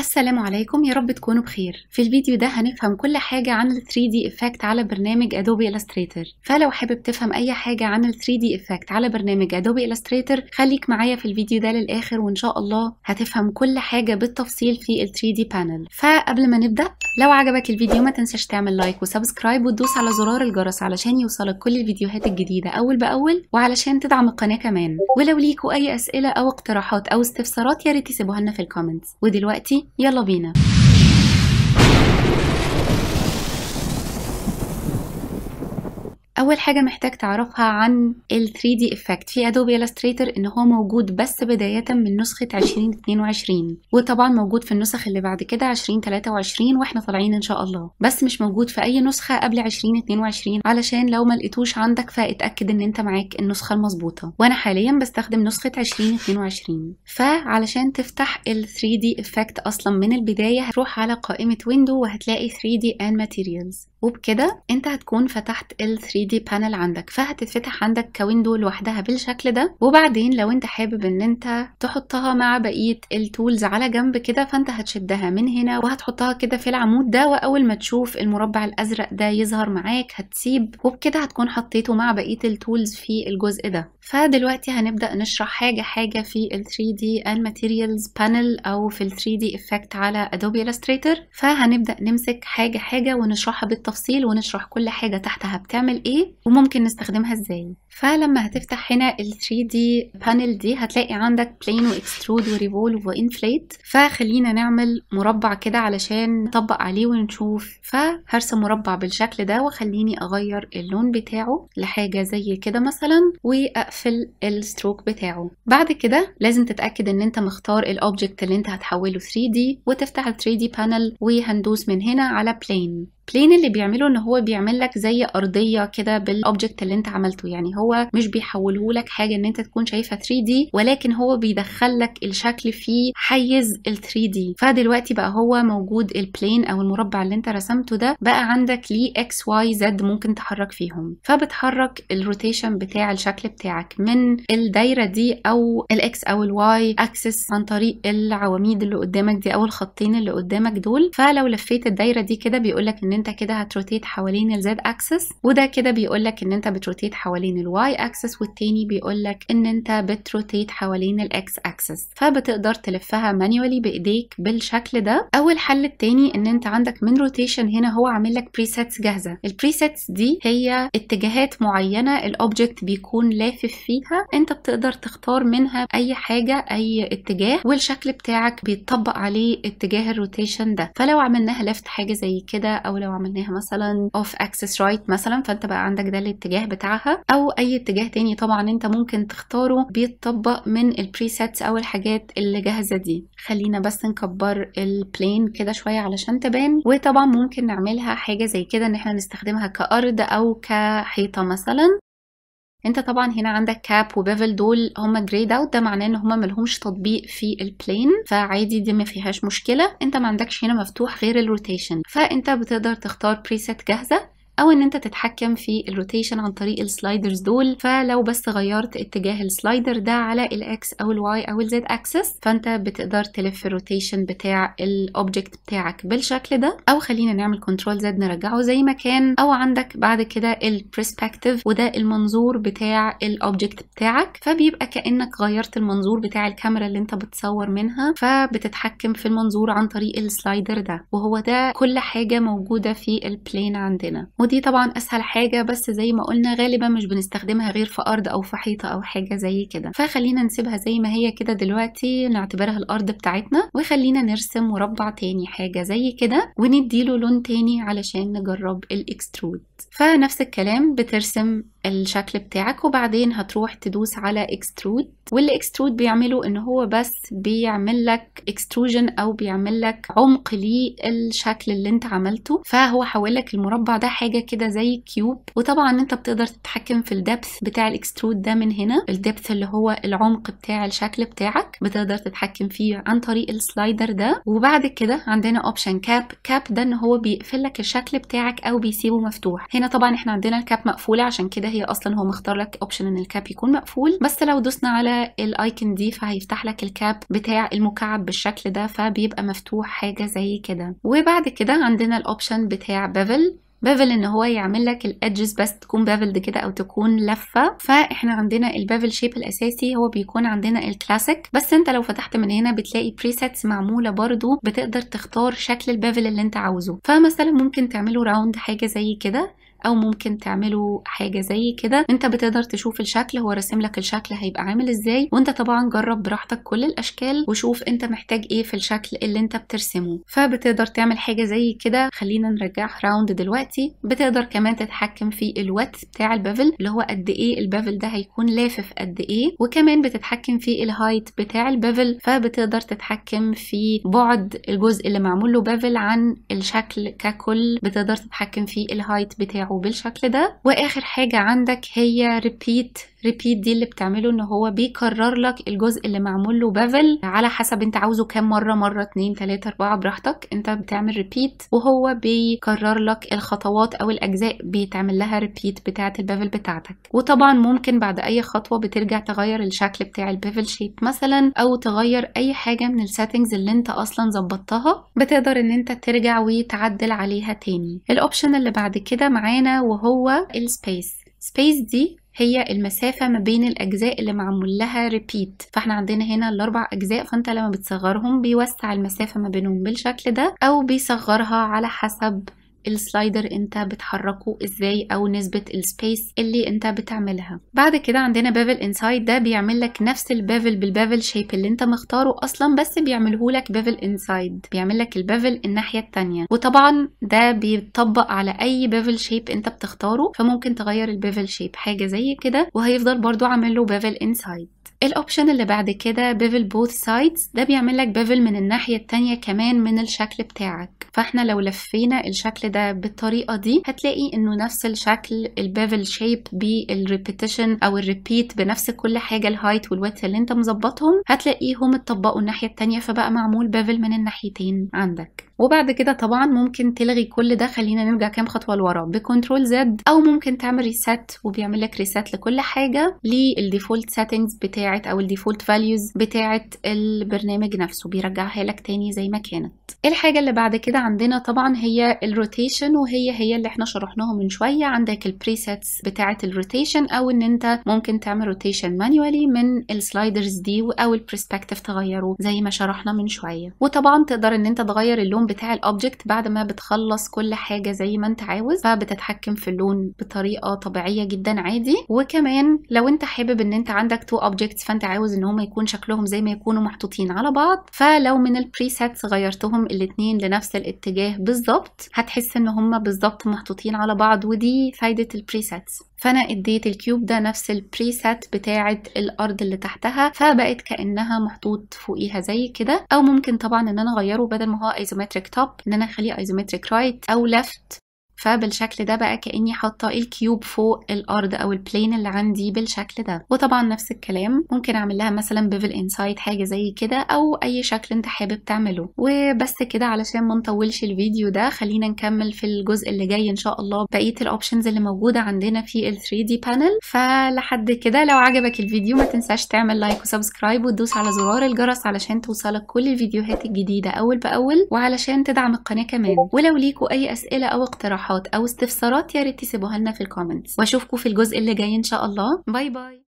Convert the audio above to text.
السلام عليكم يا رب تكونوا بخير في الفيديو ده هنفهم كل حاجة عن 3D Effect على برنامج Adobe Illustrator فلو حابب تفهم أي حاجة عن 3D Effect على برنامج Adobe Illustrator خليك معايا في الفيديو ده للآخر وإن شاء الله هتفهم كل حاجة بالتفصيل في 3D Panel فقبل ما نبدأ لو عجبك الفيديو ما تنساش تعمل لايك وسبسكرايب وتدوس على زرار الجرس علشان يوصلك كل الفيديوهات الجديدة أول بأول وعلشان تدعم القناة كمان ولو ليكوا أي أسئلة أو اقتراحات أو استفسارات ياريت تسيبوها لنا في الكومنتس ودلوقتي يلا بينا اول حاجه محتاج تعرفها عن ال 3 دي افكت في ادوبي الستريتور ان هو موجود بس بدايه من نسخه 2022 وطبعا موجود في النسخ اللي بعد كده 2023 واحنا طالعين ان شاء الله بس مش موجود في اي نسخه قبل 2022 علشان لو ما لقيتوش عندك فاتاكد ان انت معاك النسخه المظبوطه وانا حاليا بستخدم نسخه 2022 فعلشان تفتح ال 3 دي افكت اصلا من البدايه هتروح على قائمه ويندو وهتلاقي 3 دي and materials وبكده انت هتكون فتحت ال 3 دي بانل عندك فهتتفتح عندك كويندو لوحدها بالشكل ده وبعدين لو انت حابب ان انت تحطها مع بقيه التولز على جنب كده فانت هتشدها من هنا وهتحطها كده في العمود ده واول ما تشوف المربع الازرق ده يظهر معاك هتسيب وبكده هتكون حطيته مع بقيه التولز في الجزء ده فدلوقتي هنبدا نشرح حاجه حاجه في ال 3D ماتيريالز بانل او في ال 3D effect على ادوبي illustrator فهنبدا نمسك حاجه حاجه ونشرحها بالتفصيل ونشرح كل حاجه تحتها بتعمل ايه وممكن نستخدمها ازاي فلما هتفتح هنا ال 3 دي بانل دي هتلاقي عندك بلين واكسترود وريفولف وانفليت فخلينا نعمل مربع كده علشان نطبق عليه ونشوف فهرسم مربع بالشكل ده وخليني اغير اللون بتاعه لحاجه زي كده مثلا واقفل الستروك بتاعه بعد كده لازم تتاكد ان انت مختار الاوبجكت اللي انت هتحوله 3 دي وتفتح ال 3 دي بانل وهندوس من هنا على بلين بلين اللي بيعمله ان هو بيعمل لك زي ارضيه كده بالاوبجكت اللي انت عملته يعني هو مش بيحوله لك حاجه ان انت تكون شايفها 3 دي ولكن هو بيدخل لك الشكل في حيز ال 3 دي فدلوقتي بقى هو موجود البلين او المربع اللي انت رسمته ده بقى عندك ليه اكس واي زد ممكن تحرك فيهم فبتحرك الروتيشن بتاع الشكل بتاعك من الدايره دي او الاكس او الواي اكسس عن طريق العواميد اللي قدامك دي او الخطين اللي قدامك دول فلو لفيت الدايره دي كده بيقول لك ان انت كده هتروتيت حوالين الزد اكسس وده كده بيقول لك ان انت بتروتيت حوالين الواي اكسس والتاني بيقول لك ان انت بتروتيت حوالين الاكس اكسس فبتقدر تلفها مانيوالي بايديك بالشكل ده او الحل التاني ان انت عندك من روتيشن هنا هو عامل لك بريسيتس جاهزه البريسيتس دي هي اتجاهات معينه الاوبجكت بيكون لافف فيها انت بتقدر تختار منها اي حاجه اي اتجاه والشكل بتاعك بيتطبق عليه اتجاه الروتيشن ده فلو عملناها لفت حاجه زي كده او لو لو عملناها مثلا اوف اكسس رايت مثلا فانت بقى عندك ده الاتجاه بتاعها او اي اتجاه تاني طبعا انت ممكن تختاره بيتطبق من البريسيتس او الحاجات اللي جاهزه دي خلينا بس نكبر البلين كده شويه علشان تبان وطبعا ممكن نعملها حاجه زي كده ان احنا نستخدمها كارض او كحيطه مثلا انت طبعا هنا عندك كاب وبيفل دول هما جريد اوت ده معناه ان هما ملهمش تطبيق في البلين فعادي دي ما فيهاش مشكله انت ما عندكش هنا مفتوح غير الروتيشن فانت بتقدر تختار بريسيت جاهزه او ان انت تتحكم في الروتيشن عن طريق السلايدرز دول فلو بس غيرت اتجاه السلايدر ده على الاكس او الواي او الزد اكسس فانت بتقدر تلف الروتيشن بتاع الاوبجكت بتاعك بالشكل ده او خلينا نعمل كنترول زد نرجعه زي ما كان او عندك بعد كده البرسبكتيف وده المنظور بتاع الاوبجكت بتاعك فبيبقى كانك غيرت المنظور بتاع الكاميرا اللي انت بتصور منها فبتتحكم في المنظور عن طريق السلايدر ده وهو ده كل حاجه موجوده في البلين عندنا ودي طبعا اسهل حاجه بس زي ما قلنا غالبا مش بنستخدمها غير في ارض او في حيطه او حاجه زي كده فخلينا نسيبها زي ما هي كده دلوقتي نعتبرها الارض بتاعتنا وخلينا نرسم مربع تاني حاجه زي كده ونديله لون تاني علشان نجرب الاكسترود فنفس الكلام بترسم الشكل بتاعك وبعدين هتروح تدوس على اكسترود واللي اكسترود بيعمله ان هو بس بيعمل لك اكستروجن او بيعمل لك عمق للشكل اللي انت عملته فهو لك المربع ده حاجه كده زي كيوب وطبعا انت بتقدر تتحكم في الدبث بتاع الاكسترود ده من هنا الدبث اللي هو العمق بتاع الشكل بتاعك بتقدر تتحكم فيه عن طريق السلايدر ده وبعد كده عندنا اوبشن كاب كاب ده ان هو بيقفل لك الشكل بتاعك او بيسيبه مفتوح هنا طبعا احنا عندنا الكاب مقفوله عشان كده هي اصلا هو مختار لك اوبشن ان الكاب يكون مقفول بس لو دوسنا على الايكون دي فهيفتح لك الكاب بتاع المكعب بالشكل ده فبيبقى مفتوح حاجه زي كده وبعد كده عندنا الاوبشن بتاع بيفل بافل ان هو يعمل لك الادجز بس تكون بافلد كده او تكون لفه فاحنا عندنا البافل شيب الاساسي هو بيكون عندنا الكلاسيك بس انت لو فتحت من هنا بتلاقي بريسيتس معموله برضو بتقدر تختار شكل البافل اللي انت عاوزه فمثلا ممكن تعمله راوند حاجه زي كده او ممكن تعملوا حاجه زي كده انت بتقدر تشوف الشكل هو راسم لك الشكل هيبقى عامل ازاي وانت طبعا جرب براحتك كل الاشكال وشوف انت محتاج ايه في الشكل اللي انت بترسمه فبتقدر تعمل حاجه زي كده خلينا نرجعها راوند دلوقتي بتقدر كمان تتحكم في الوت بتاع البافل اللي هو قد ايه البافل ده هيكون لافف قد ايه وكمان بتتحكم في الهايت بتاع البافل فبتقدر تتحكم في بعد الجزء اللي معمول له بافل عن الشكل ككل بتقدر تتحكم في الهايت بتاعه بالشكل ده واخر حاجه عندك هي ريبيت ريبيت دي اللي بتعمله ان هو بيكرر لك الجزء اللي معمول له بافل على حسب انت عاوزه كام مره مره اتنين تلاته اربعه براحتك انت بتعمل ريبيت وهو بيكرر لك الخطوات او الاجزاء بيتعمل لها ريبيت بتاعه البافل بتاعتك وطبعا ممكن بعد اي خطوه بترجع تغير الشكل بتاع البافل شيب مثلا او تغير اي حاجه من السيتنجز اللي انت اصلا ظبطتها بتقدر ان انت ترجع وتعدل عليها تاني الاوبشن اللي بعد كده معانا وهو السبيس سبيس دي هي المسافة ما بين الأجزاء اللي معمول لها ريبيت فاحنا عندنا هنا الأربع أجزاء فأنت لما بتصغرهم بيوسع المسافة ما بينهم بالشكل ده أو بيصغرها على حسب السلايدر انت بتحركه ازاي او نسبة السبيس اللي انت بتعملها بعد كده عندنا بافل انسايد ده بيعمل لك نفس البافل بالبافل شيب اللي انت مختاره اصلا بس بيعمله لك بافل انسايد بيعمل لك البافل الناحية التانية وطبعا ده بيتطبق على اي بافل شيب انت بتختاره فممكن تغير البافل شيب حاجة زي كده وهيفضل برضو عامل له بافل انسايد الاوبشن اللي بعد كده بيفل بوث سايدز ده بيعمل لك بيفل من الناحية التانية كمان من الشكل بتاعك فاحنا لو لفينا الشكل ده بالطريقة دي هتلاقي انه نفس الشكل البيفل شيب بالريبيتيشن او الريبيت بنفس كل حاجة الهايت والويت اللي انت مظبطهم هتلاقيهم اتطبقوا الناحية التانية فبقى معمول بيفل من الناحيتين عندك وبعد كده طبعا ممكن تلغي كل ده خلينا نرجع كام خطوه لورا بكنترول زد او ممكن تعمل ريسات وبيعمل لك ريسات لكل حاجه للديفولت سيتنجز بتاعه او الديفولت فاليوز بتاعه البرنامج نفسه بيرجعها لك تاني زي ما كانت الحاجه اللي بعد كده عندنا طبعا هي الروتيشن وهي هي اللي احنا شرحناها من شويه عندك البريسيتس بتاعه الروتيشن او ان انت ممكن تعمل روتيشن مانيوالي من السلايدرز دي او البرسبكتيف تغيره زي ما شرحنا من شويه وطبعا تقدر ان انت تغير اللون بتاع الاوبجكت بعد ما بتخلص كل حاجه زي ما انت عاوز فبتتحكم في اللون بطريقه طبيعيه جدا عادي وكمان لو انت حابب ان انت عندك تو اوبجكتس فانت عاوز ان هم يكون شكلهم زي ما يكونوا محطوطين على بعض فلو من البريسيتس غيرتهم الاثنين لنفس الاتجاه بالظبط هتحس ان هم بالظبط محطوطين على بعض ودي فايده البريسيتس فانا اديت الكيوب ده نفس البريسات بتاعه الارض اللي تحتها فبقت كانها محطوط فوقيها زي كده او ممكن طبعا ان انا اغيره بدل ما هو ايزومتريك توب ان انا اخليه ايزومتريك رايت او ليفت فبالشكل ده بقى كاني حاطه الكيوب فوق الارض او البلين اللي عندي بالشكل ده وطبعا نفس الكلام ممكن اعمل لها مثلا بيفل انسايد حاجه زي كده او اي شكل انت حابب تعمله وبس كده علشان ما نطولش الفيديو ده خلينا نكمل في الجزء اللي جاي ان شاء الله بقيه الاوبشنز اللي موجوده عندنا في ال 3 دي بانل فلحد كده لو عجبك الفيديو ما تنساش تعمل لايك وسبسكرايب وتدوس على زرار الجرس علشان توصلك كل الفيديوهات الجديده اول باول وعلشان تدعم القناه كمان ولو ليكوا اي اسئله او اقتراحات اقتراحات او استفسارات يا ريت تسيبوها لنا في الكومنتس واشوفكم في الجزء اللي جاي ان شاء الله باي باي